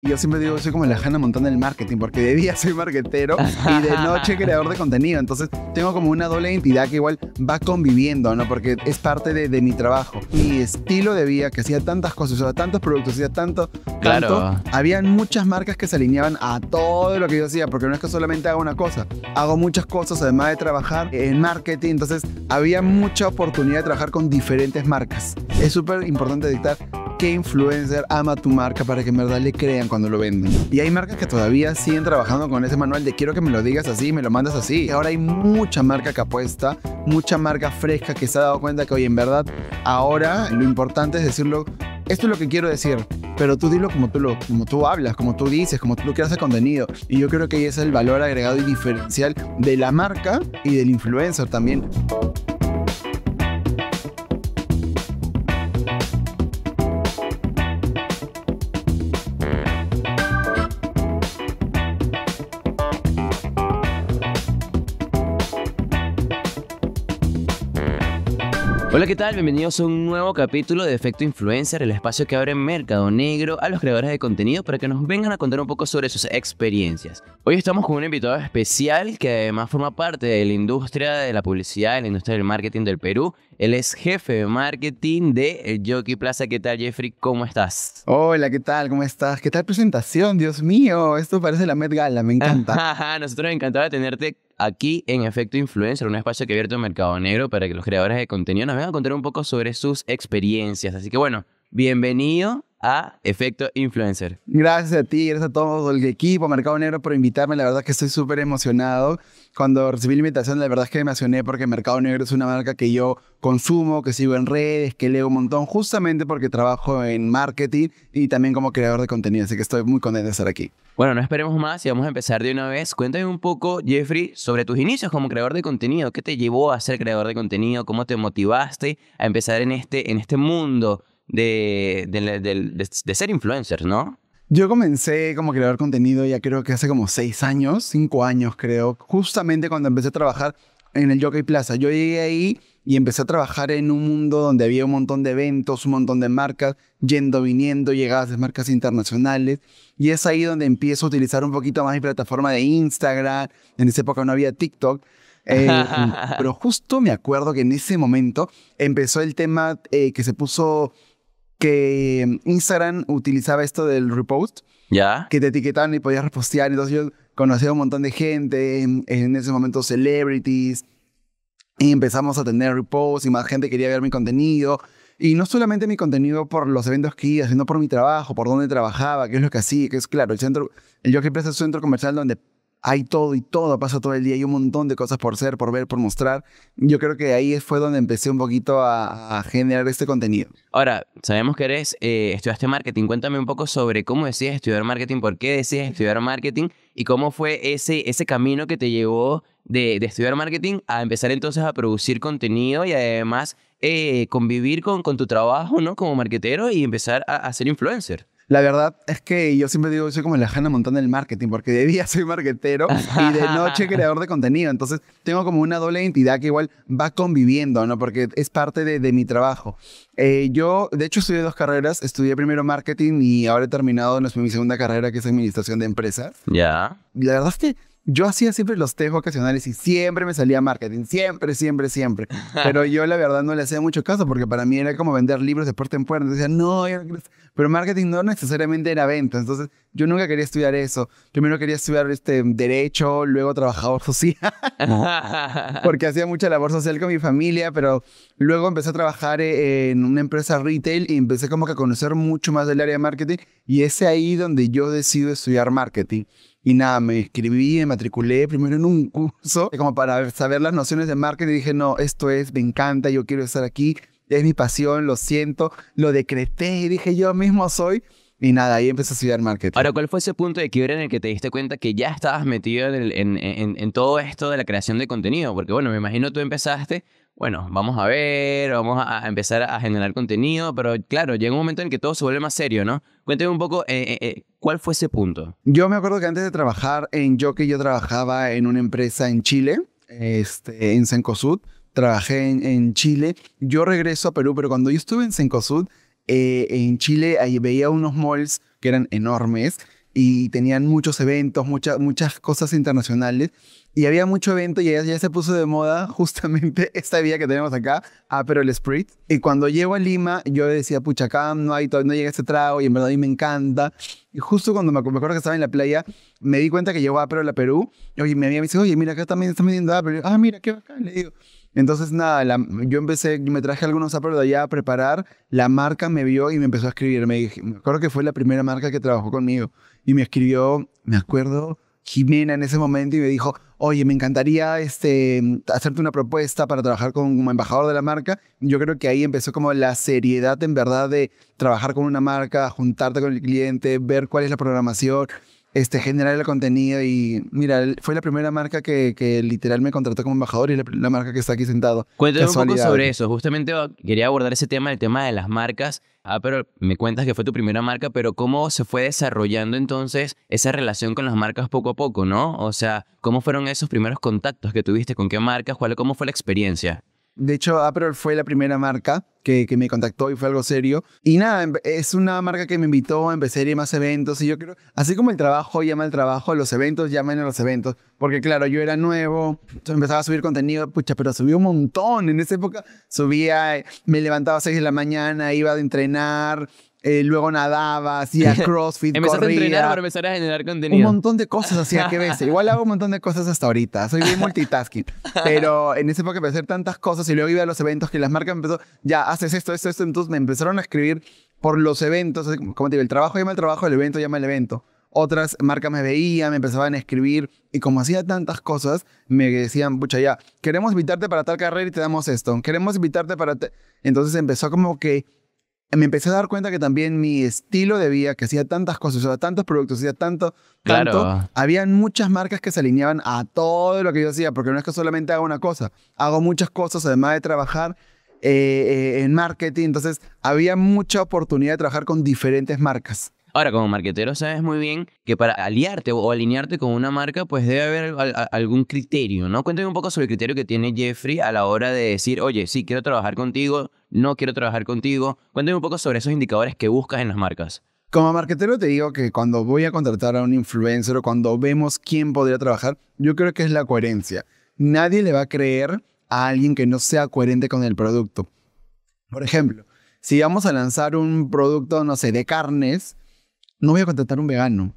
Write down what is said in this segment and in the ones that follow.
yo siempre digo, soy como la Hannah Montana del marketing, porque de día soy marketero y de noche creador de contenido. Entonces tengo como una doble entidad que igual va conviviendo, ¿no? Porque es parte de, mi trabajo. Mi estilo de vida, que hacía tantas cosas, usaba tantos productos, hacía tanto, claro. había Habían muchas marcas que se alineaban a todo lo que yo hacía, porque no es que solamente haga una cosa. Hago muchas cosas, además de trabajar en marketing. Entonces había mucha oportunidad de trabajar con diferentes marcas. Es súper importante dictar qué influencer ama tu marca para que en verdad le crean cuando lo venden. Y hay marcas que todavía siguen trabajando con ese manual de quiero que me lo digas así, me lo mandas así. Ahora hay mucha marca que apuesta, mucha marca fresca que se ha dado cuenta que hoy en verdad ahora lo importante es decirlo esto es lo que quiero decir, pero tú dilo como tú lo, como tú hablas, como tú dices, como tú lo quieras el contenido. Y yo creo que ahí es el valor agregado y diferencial de la marca y del influencer también. Hola, ¿qué tal? Bienvenidos a un nuevo capítulo de Efecto Influencer, el espacio que abre Mercado Negro a los creadores de contenido para que nos vengan a contar un poco sobre sus experiencias. Hoy estamos con un invitado especial que además forma parte de la industria de la publicidad, de la industria del marketing del Perú él es jefe de marketing de eh, Jockey Plaza. ¿Qué tal, Jeffrey? ¿Cómo estás? Hola, ¿qué tal? ¿Cómo estás? ¿Qué tal presentación? Dios mío, esto parece la Met Gala, me encanta. Nosotros encantados de tenerte aquí en Efecto Influencer, un espacio que ha abierto Mercado Negro para que los creadores de contenido nos vengan a contar un poco sobre sus experiencias. Así que bueno, bienvenido a Efecto Influencer. Gracias a ti, gracias a todo el equipo, Mercado Negro, por invitarme. La verdad que estoy súper emocionado. Cuando recibí la invitación, la verdad es que me emocioné porque Mercado Negro es una marca que yo consumo, que sigo en redes, que leo un montón, justamente porque trabajo en marketing y también como creador de contenido. Así que estoy muy contento de estar aquí. Bueno, no esperemos más y vamos a empezar de una vez. Cuéntame un poco, Jeffrey, sobre tus inicios como creador de contenido. ¿Qué te llevó a ser creador de contenido? ¿Cómo te motivaste a empezar en este, en este mundo de, de, ser influencers, ¿no? Yo comencé como crear contenido ya creo que hace como seis años, cinco años creo, justamente cuando empecé a trabajar en el Jockey Plaza. Yo llegué ahí y empecé a trabajar en un mundo donde había un montón de eventos, un montón de marcas, yendo, viniendo, llegadas de marcas internacionales. Y es ahí donde empiezo a utilizar un poquito más mi plataforma de Instagram. En esa época no había TikTok. Eh, pero justo me acuerdo que en ese momento empezó el tema eh, que se puso que em, Instagram utilizaba esto del repost. Ya. Que te etiquetaban y podías repostear. Entonces yo conocí a un montón de gente, em, en ese momento celebrities. Y empezamos a tener reposts y más gente quería ver mi contenido. Y no solamente mi contenido por los eventos que iba, sino por mi trabajo, por dónde trabajaba, qué es lo que hacía, que es claro, el centro, el Jockey Press es un centro comercial donde hay todo y todo, pasa todo el día, hay un montón de cosas por ser, por ver, por mostrar. Yo creo que ahí fue donde empecé un poquito a, generar este contenido. Ahora, sabemos que eres, eh, estudiaste marketing, cuéntame un poco sobre cómo decías estudiar marketing, por qué decías estudiar marketing y cómo fue ese, ese camino que te llevó de, estudiar marketing a empezar entonces a producir contenido y además eh, convivir con, tu trabajo, ¿no? Como marketero y empezar a, a ser influencer. La verdad es que yo siempre digo, soy como la Jana Montana del marketing, porque de día soy marketero y de noche creador de contenido. Entonces tengo como una doble identidad que igual va conviviendo, ¿no? Porque es parte de, mi trabajo. Eh, yo, de hecho, estudié dos carreras. Estudié primero marketing y ahora he terminado mi segunda carrera, que es administración de empresas. Ya. Y La verdad es que yo hacía siempre los test ocasionales y siempre me salía marketing, siempre, siempre, siempre. Pero yo la verdad no le hacía mucho caso porque para mí era como vender libros de puerta en puerta. Decía, no, yo pero marketing no necesariamente era venta. Entonces, yo nunca quería estudiar eso. Primero quería estudiar este, derecho, luego trabajador social. porque hacía mucha labor social con mi familia, pero luego empecé a trabajar eh, en una empresa retail y empecé como que a conocer mucho más del área de marketing. Y es ahí donde yo decido estudiar marketing. Y nada, me inscribí, me matriculé primero en un curso como para saber las nociones de marketing. Y dije, no, esto es, me encanta, yo quiero estar aquí es mi pasión, lo siento, lo decreté y dije yo mismo soy. Y nada, ahí empecé a estudiar marketing. Ahora, ¿cuál fue ese punto de quiebra en el que te diste cuenta que ya estabas metido en, en, todo esto de la creación de contenido? Porque bueno, me imagino tú empezaste, bueno, vamos a ver, vamos a, empezar a generar contenido, pero claro, llega un momento en que todo se vuelve más serio, ¿no? Cuéntame un poco, eh, eh, eh, ¿cuál fue ese punto? Yo me acuerdo que antes de trabajar en Jockey, yo trabajaba en una empresa en Chile, este, en Sencosud trabajé en, Chile. Yo regreso a Perú, pero cuando yo estuve en Cencosud, eh, en Chile, ahí veía unos malls que eran enormes y tenían muchos eventos, muchas muchas cosas internacionales. Y había mucho evento y ya, ya, se puso de moda justamente esta vía que tenemos acá, Aperol Spritz. Y cuando llego a Lima, yo decía, pucha, acá no, hay, no llega este trago y en verdad a mí me encanta. Y justo cuando me, acuerdo que estaba en la playa, me di cuenta que llegó Aperol a Perú. Y me había hijos oye, mira, acá también están vendiendo Aperol. ah, mira, qué bacán, le digo. Entonces, nada, yo empecé, me traje algunos zapatos de allá a preparar. La marca me vio y me empezó a escribir. Me, me, acuerdo que fue la primera marca que trabajó conmigo. Y me escribió, me acuerdo, Jimena en ese momento y me dijo, oye, me encantaría este, hacerte una propuesta para trabajar con, como embajador de la marca. Yo creo que ahí empezó como la seriedad en verdad de trabajar con una marca, juntarte con el cliente, ver cuál es la programación este, generar el contenido y mira, fue la primera marca que, que literal me contrató como embajador y la, marca que está aquí sentado. Cuéntame un poco sobre eso, justamente ah, quería abordar ese tema, el tema de las marcas, ah, pero me cuentas que fue tu primera marca, pero ¿cómo se fue desarrollando entonces esa relación con las marcas poco a poco, no? O sea, ¿cómo fueron esos primeros contactos que tuviste con qué marcas, cuál, cómo fue la experiencia? De hecho, Aperol fue la primera marca que, me contactó y fue algo serio. Y nada, em, es una marca que me invitó a empezar y más eventos. Y yo creo, así como el trabajo llama al trabajo, los eventos llaman a los eventos. Porque claro, yo era nuevo, yo empezaba a subir contenido, pucha, pero subí un montón. En esa época subía, me levantaba a 6 de la mañana, iba a entrenar, eh, luego nadaba, hacía crossfit, Empezaste a entrenar para empezar a generar contenido. Un montón de cosas hacía que ves. Igual hago un montón de cosas hasta ahorita. Soy bien multitasking. pero en ese época empecé a hacer tantas cosas y luego iba a los eventos que las marcas me empezó, ya haces esto, esto, esto. Entonces me empezaron a escribir por los eventos. Como te digo, el trabajo llama el trabajo, el evento llama el evento. Otras marcas me veían, me empezaban a escribir y como hacía tantas cosas, me decían, pucha, ya, queremos invitarte para tal carrera y te damos esto. Queremos invitarte para... Entonces empezó como que me empecé a dar cuenta que también mi estilo de vida, que hacía tantas cosas, o tantos productos, hacía tanto, tanto, habían muchas marcas que se alineaban a todo lo que yo hacía, porque no es que solamente hago una cosa, hago muchas cosas además de trabajar eh, eh, en marketing, entonces había mucha oportunidad de trabajar con diferentes marcas. Ahora, como marquetero sabes muy bien que para aliarte o alinearte con una marca, pues debe haber algún criterio, ¿no? Cuéntame un poco sobre el criterio que tiene Jeffrey a la hora de decir, oye, sí, quiero trabajar contigo, no quiero trabajar contigo. Cuéntame un poco sobre esos indicadores que buscas en las marcas. Como marketero te digo que cuando voy a contratar a un influencer o cuando vemos quién podría trabajar, yo creo que es la coherencia. Nadie le va a creer a alguien que no sea coherente con el producto. Por ejemplo, si vamos a lanzar un producto, no sé, de carnes, no voy a contratar un vegano.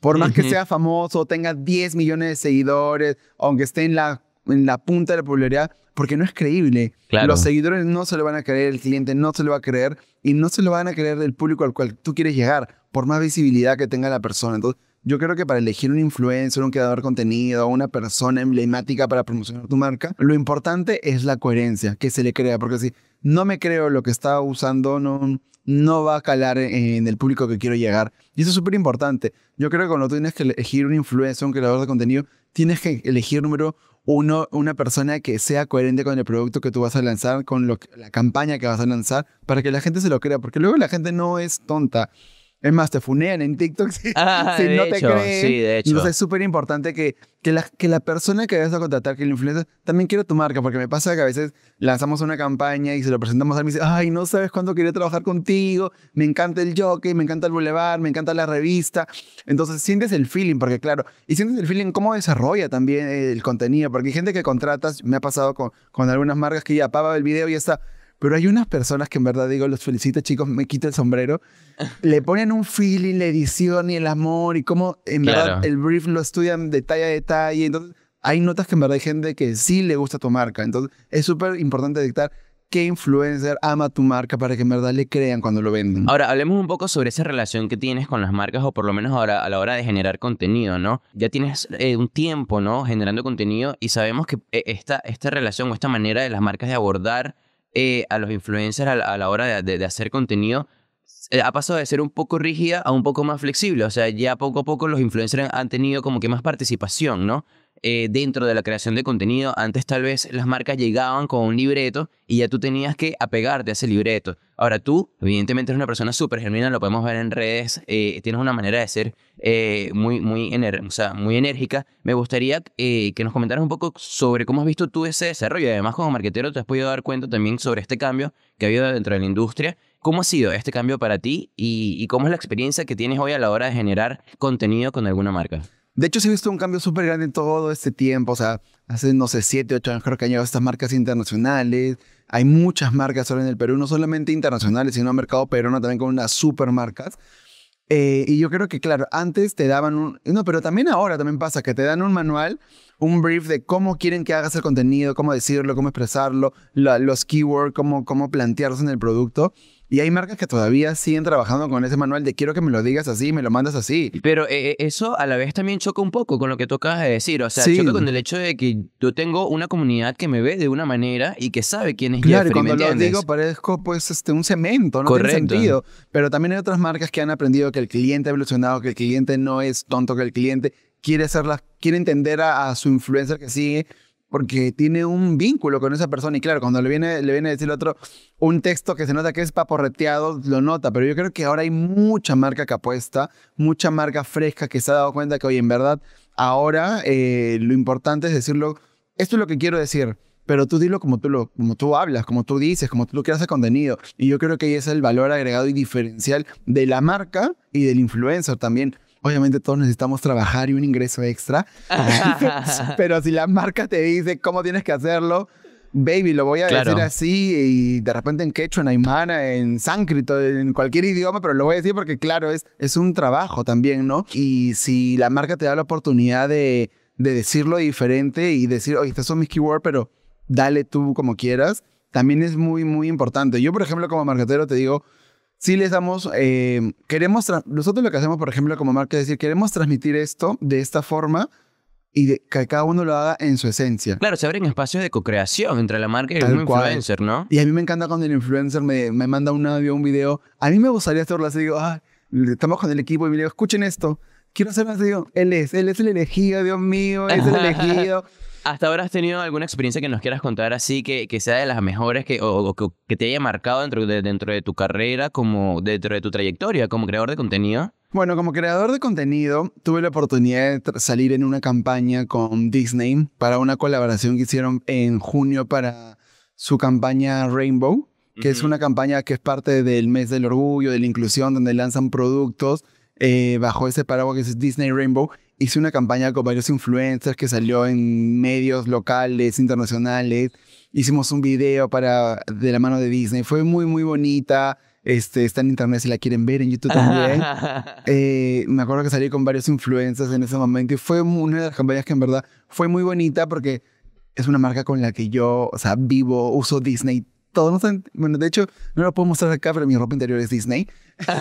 Por más que sea famoso, tenga 10 millones de seguidores, aunque esté en la, en la punta de la popularidad, porque no es creíble. Los seguidores no se lo van a creer, el cliente no se lo va a creer y no se lo van a creer del público al cual tú quieres llegar, por más visibilidad que tenga la persona. Entonces, yo creo que para elegir un influencer, un creador de contenido, una persona emblemática para promocionar tu marca, lo importante es la coherencia que se le crea, porque si no me creo lo que está usando, no, no va a calar en el público que quiero llegar. Y eso es súper importante. Yo creo que cuando tú tienes que elegir un influencer, un creador de contenido, tienes que elegir número uno, una persona que sea coherente con el producto que tú vas a lanzar, con la campaña que vas a lanzar, para que la gente se lo crea, porque luego la gente no es tonta. Es más, te funean en TikTok ah, si, no te creen. Sí, de hecho. Entonces es súper importante que, que, la, que la persona que vayas a contratar, que el influencer, también quiera tu marca, porque me pasa que a veces lanzamos una campaña y se lo presentamos a mí y dice, ay, no sabes cuándo quería trabajar contigo, me encanta el jockey, me encanta el boulevard, me encanta la revista. Entonces sientes el feeling, porque claro, y sientes el feeling cómo desarrolla también el contenido, porque hay gente que contratas, me ha pasado con, con algunas marcas que ya pava el video y está pero hay unas personas que en verdad digo, los felicito chicos, me quito el sombrero, le ponen un feeling, la edición y el amor y cómo en verdad el brief lo estudian detalle a detalle. Entonces, hay notas que en verdad hay gente que sí le gusta tu marca. Entonces, es súper importante dictar qué influencer ama tu marca para que en verdad le crean cuando lo venden. Ahora, hablemos un poco sobre esa relación que tienes con las marcas o por lo menos ahora a la hora de generar contenido, ¿no? Ya tienes eh, un tiempo, ¿no? Generando contenido y sabemos que eh, esta, esta relación o esta manera de las marcas de abordar eh, a los influencers a la, hora de, de, hacer contenido eh, ha pasado de ser un poco rígida a un poco más flexible. O sea, ya poco a poco los influencers han tenido como que más participación, ¿no? Eh, dentro de la creación de contenido. Antes tal vez las marcas llegaban con un libreto y ya tú tenías que apegarte a ese libreto. Ahora tú, evidentemente, eres una persona súper germina, lo podemos ver en redes, eh, tienes una manera de ser eh, muy, muy, enérgica. Me gustaría que nos comentaras un poco sobre cómo has visto tú ese desarrollo. Además, como marquetero, te has podido dar cuenta también sobre este cambio que ha habido dentro de la industria. ¿Cómo ha sido este cambio para ti y cómo es la experiencia que tienes hoy a la hora de generar contenido con alguna marca? De hecho, sí he visto un cambio súper grande en todo este tiempo. O sea, hace, no sé, siete, ocho años creo que han llegado estas marcas internacionales. Hay muchas marcas ahora en el Perú, no solamente internacionales, sino mercado peruano también con unas supermarcas, marcas. Eh, y yo creo que, claro, antes te daban un... No, pero también ahora también pasa que te dan un manual, un brief de cómo quieren que hagas el contenido, cómo decirlo, cómo expresarlo, los keywords, cómo, cómo plantearlos en el producto. Y hay marcas que todavía siguen trabajando con ese manual de quiero que me lo digas así, me lo mandas así. Pero eh, eh, eso a la vez también choca un poco con lo que tocas de decir. O sea, choca con el hecho de que yo tengo una comunidad que me ve de una manera y que sabe quién es claro, y cuando lo digo parezco pues este, un cemento, no Correcto. sentido. Pero también hay otras marcas que han aprendido que el cliente ha evolucionado, que el cliente no es tonto, que el cliente quiere hacerlas, quiere entender a, a su influencer que sigue porque tiene un vínculo con esa persona. Y claro, cuando le viene, le viene a decir otro un texto que se nota que es paporreteado, lo nota. Pero yo creo que ahora hay mucha marca que apuesta, mucha marca fresca que se ha dado cuenta que, hoy en verdad, ahora eh, lo importante es decirlo, esto es lo que quiero decir. Pero tú dilo como tú, lo, como tú hablas, como tú dices, como tú lo quieras hacer contenido. Y yo creo que ahí es el valor agregado y diferencial de la marca y del influencer también obviamente todos necesitamos trabajar y un ingreso extra, pero si la marca te dice cómo tienes que hacerlo, baby, lo voy a decir así y de repente en quechua, en aymana, en sánscrito, en cualquier idioma, pero lo voy a decir porque claro, es, es un trabajo también, ¿no? Y si la marca te da la oportunidad de, de decirlo diferente y decir, oye, estas son mis keywords, pero dale tú como quieras, también es muy, muy importante. Yo, por ejemplo, como marketero te digo, sí les damos, eh, queremos, nosotros lo que hacemos, por ejemplo, como marca es decir, queremos transmitir esto de esta forma y que cada uno lo haga en su esencia. Claro, se abren espacios de co-creación entre la marca y el influencer, ¿no? Y a mí me encanta cuando el influencer me, manda un audio, un video. A mí me gustaría hacerlo así, digo, ah, estamos con el equipo y me digo, escuchen esto quiero ser más digo, Él es, él es el elegido, Dios mío, es el elegido. ¿Hasta ahora has tenido alguna experiencia que nos quieras contar así que, que sea de las mejores que, o, que, te haya marcado dentro de, dentro de tu carrera, como dentro de tu trayectoria como creador de contenido? Bueno, como creador de contenido, tuve la oportunidad de salir en una campaña con Disney para una colaboración que hicieron en junio para su campaña Rainbow, que es una campaña que es parte del mes del orgullo, de la inclusión, donde lanzan productos eh, bajo ese paraguas que es Disney Rainbow, hice una campaña con varios influencers que salió en medios locales, internacionales. Hicimos un video para, de la mano de Disney. Fue muy, muy bonita. Este, está en internet si la quieren ver, en YouTube también. Eh, me acuerdo que salí con varios influencers en ese momento y fue una de las campañas que en verdad fue muy bonita porque es una marca con la que yo, o sea, vivo, uso Disney todos no bueno, de hecho, no lo puedo mostrar acá, pero mi ropa interior es Disney.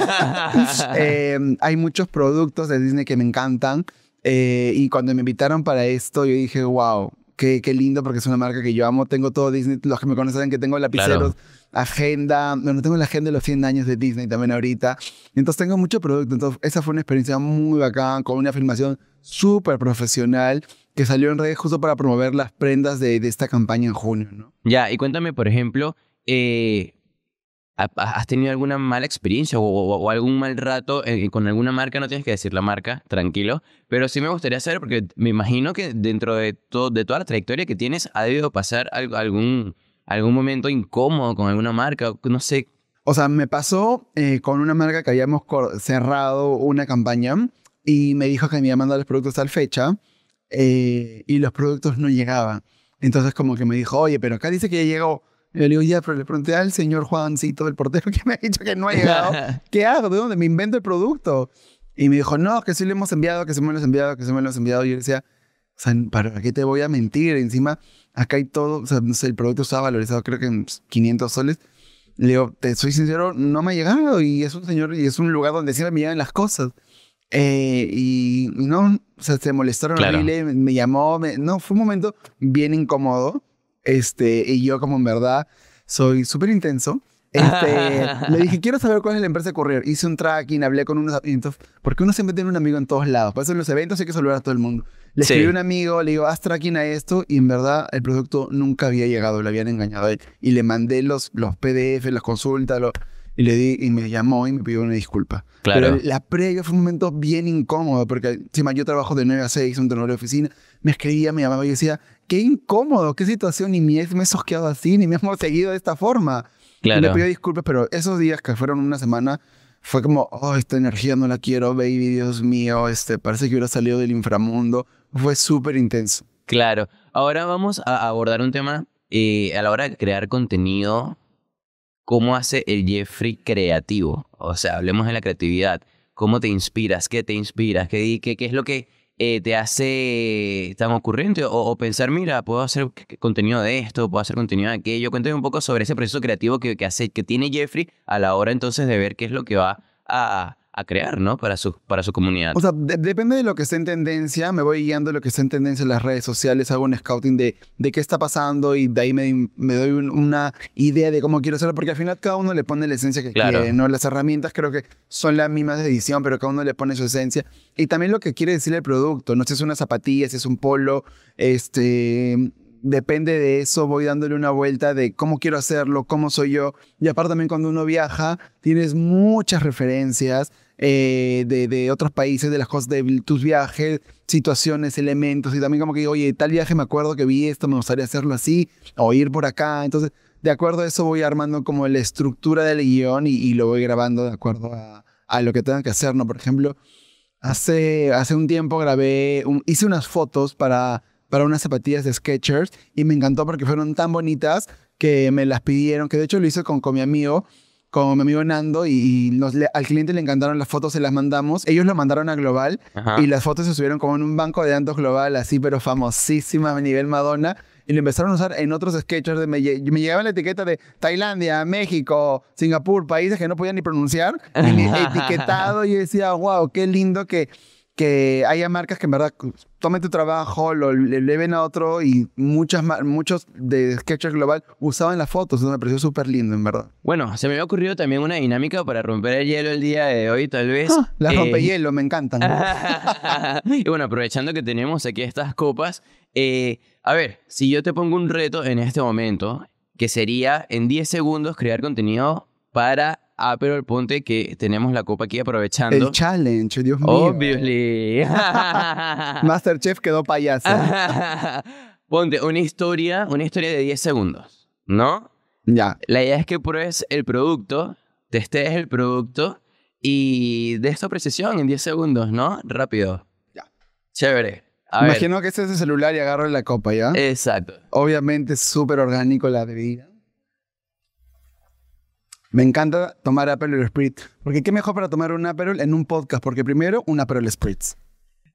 Eh, hay muchos productos de Disney que me encantan. Eh, y cuando me invitaron para esto, yo dije, wow, Qué, lindo porque es una marca que yo amo. Tengo todo Disney. Los que me conocen saben que tengo lapiceros, agenda. Bueno, tengo la agenda de los 100 años de Disney también ahorita. Entonces tengo mucho producto. Entonces esa fue una experiencia muy bacán con una filmación súper profesional que salió en redes justo para promover las prendas de, esta campaña en junio. ¿no? Ya, y cuéntame, por ejemplo, eh, ¿Has tenido alguna mala experiencia o, algún mal rato eh, eh, con alguna marca? No tienes que decir la marca, tranquilo. Pero sí me gustaría saber, porque me imagino que dentro de, todo, de toda la trayectoria que tienes, ha debido pasar algún, algún momento incómodo con alguna marca, no sé. O sea, me pasó eh, con una marca que habíamos cerrado una campaña y me dijo que me iba a mandar los productos tal fecha y los productos no llegaban. Entonces como que me dijo, oye, pero acá dice que ya llegó yo le digo, ya, pero le pregunté al señor Juancito, el portero, que me ha dicho que no ha llegado. ¿Qué hago? ¿De dónde me invento el producto? Y me dijo, no, que sí le hemos enviado, que sí me lo hemos enviado, que sí me lo hemos enviado. Y yo le decía, o sea, ¿para qué te voy a mentir? Encima, acá hay todo, o sea, el producto estaba valorizado creo que en 500 soles. Le digo, te soy sincero, no me ha llegado y es un señor y es un lugar donde siempre me llegan las cosas. Eh, y no, o sea, se molestaron me, llamó, no, fue un momento bien incómodo este, y yo como en verdad soy súper intenso. Este, le dije, quiero saber cuál es la empresa de courier. Hice un tracking, hablé con unos... Entonces, porque uno siempre tiene un amigo en todos lados. Por eso en los eventos hay que saludar a todo el mundo. Le escribí a un amigo, le digo, haz tracking a esto. Y en verdad el producto nunca había llegado, le habían engañado a él. Y le mandé los, los PDF, las consultas, los y le di y me llamó y me pidió una disculpa. Claro. Pero la previa fue un momento bien incómodo porque encima yo trabajo de 9 a 6, un tenor de oficina, me escribía, me llamaba y decía, qué incómodo, qué situación, ni mi ex me he sosqueado así, ni me hemos seguido de esta forma. Claro. Y le pidió disculpas, pero esos días que fueron una semana fue como, oh, esta energía no la quiero, baby, Dios mío, este, parece que hubiera salido del inframundo. Fue súper intenso. Claro. Ahora vamos a abordar un tema eh, a la hora de crear contenido ¿Cómo hace el Jeffrey creativo? O sea, hablemos de la creatividad. ¿Cómo te inspiras? ¿Qué te inspiras? ¿Qué, qué, qué es lo que eh, te hace eh, tan ocurriente? O, pensar, mira, puedo hacer contenido de esto, puedo hacer contenido de aquello. Cuéntame un poco sobre ese proceso creativo que, hace, que tiene Jeffrey a la hora entonces de ver qué es lo que va a, a crear, ¿no? Para su, para su comunidad. O sea, depende de lo que esté en tendencia, me voy guiando de lo que está en tendencia en las redes sociales, hago un scouting de, de qué está pasando y de ahí me, doy una idea de cómo quiero hacerlo, porque al final cada uno le pone la esencia que quiere, ¿no? Las herramientas creo que son las mismas de edición, pero cada uno le pone su esencia. Y también lo que quiere decir el producto, no si es una zapatilla, si es un polo, este, depende de eso voy dándole una vuelta de cómo quiero hacerlo, cómo soy yo. Y aparte también cuando uno viaja, tienes muchas referencias eh, de, de, otros países, de las cosas, de tus viajes, situaciones, elementos. Y también como que, oye, tal viaje me acuerdo que vi esto, me gustaría hacerlo así, o ir por acá. Entonces, de acuerdo a eso voy armando como la estructura del guión y, lo voy grabando de acuerdo a, a lo que tenga que hacer, ¿no? Por ejemplo... Hace, hace un tiempo grabé, hice unas fotos para para unas zapatillas de Skechers y me encantó porque fueron tan bonitas que me las pidieron, que de hecho lo hice con, mi amigo, con mi amigo Nando y, al cliente le encantaron las fotos, se las mandamos. Ellos lo mandaron a Global y las fotos se subieron como en un banco de datos global, así, pero famosísima a nivel Madonna. Y lo empezaron a usar en otros sketchers. De, me, me llegaba la etiqueta de Tailandia, México, Singapur, países que no podía ni pronunciar, y etiquetado. Y decía, wow, qué lindo que que haya marcas que en verdad tomen tu trabajo, lo eleven a otro y muchas muchos de SketchUp Global usaban las fotos. Eso me pareció súper lindo, en verdad. Bueno, se me había ocurrido también una dinámica para romper el hielo el día de hoy, tal vez. La ah, las eh, rompehielo, me encantan. y bueno, aprovechando que tenemos aquí estas copas, eh, a ver, si yo te pongo un reto en este momento, que sería en 10 segundos crear contenido para Ah, pero el ponte que tenemos la copa aquí aprovechando. El challenge, Dios mío. Obviously. Masterchef quedó payaso. Ponte una historia, una historia de 10 segundos, ¿no? Ya. La idea es que pruebes el producto, testees el producto y de esta precisión en 10 segundos, ¿no? Rápido. Ya. Chévere. Imagino que este es el celular y agarro la copa, ¿ya? Exacto. Obviamente súper orgánico la bebida. Me encanta tomar Aperol Spritz. Porque qué mejor para tomar un Aperol en un podcast. Porque primero, un Aperol Spritz.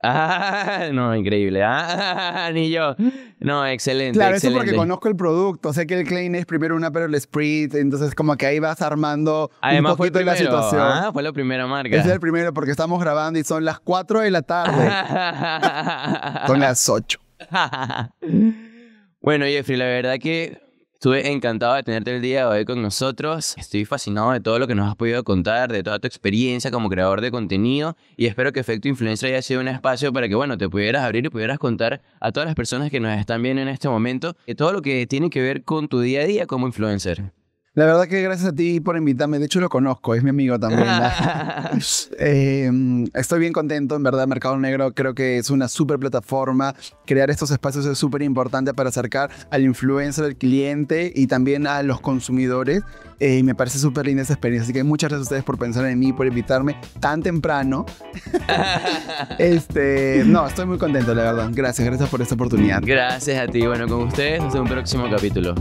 Ah, no, increíble. Ah, ni yo. No, excelente. Claro, eso porque conozco el producto. Sé que el Klein es primero un Aperol Spritz. Entonces, como que ahí vas armando un poquito la situación. Ah, fue la primero, marca. Es el primero porque estamos grabando y son las 4 de la tarde. son las 8. bueno, Jeffrey, la verdad que Estuve encantado de tenerte el día de hoy con nosotros. Estoy fascinado de todo lo que nos has podido contar, de toda tu experiencia como creador de contenido y espero que Efecto Influencer haya sido un espacio para que, bueno, te pudieras abrir y pudieras contar a todas las personas que nos están viendo en este momento de todo lo que tiene que ver con tu día a día como influencer. La verdad que gracias a ti por invitarme. De hecho, lo conozco, es mi amigo también. Em, estoy bien contento, en verdad. Mercado Negro creo que es una super plataforma. Crear estos espacios es súper importante para acercar al influencer, al cliente y también a los consumidores. Eh, y me parece súper linda esa experiencia. Así que muchas gracias a ustedes por pensar en mí, por invitarme tan temprano. este, no, estoy muy contento, la verdad. Gracias, gracias por esta oportunidad. Gracias a ti. Bueno, con ustedes, hasta un próximo capítulo.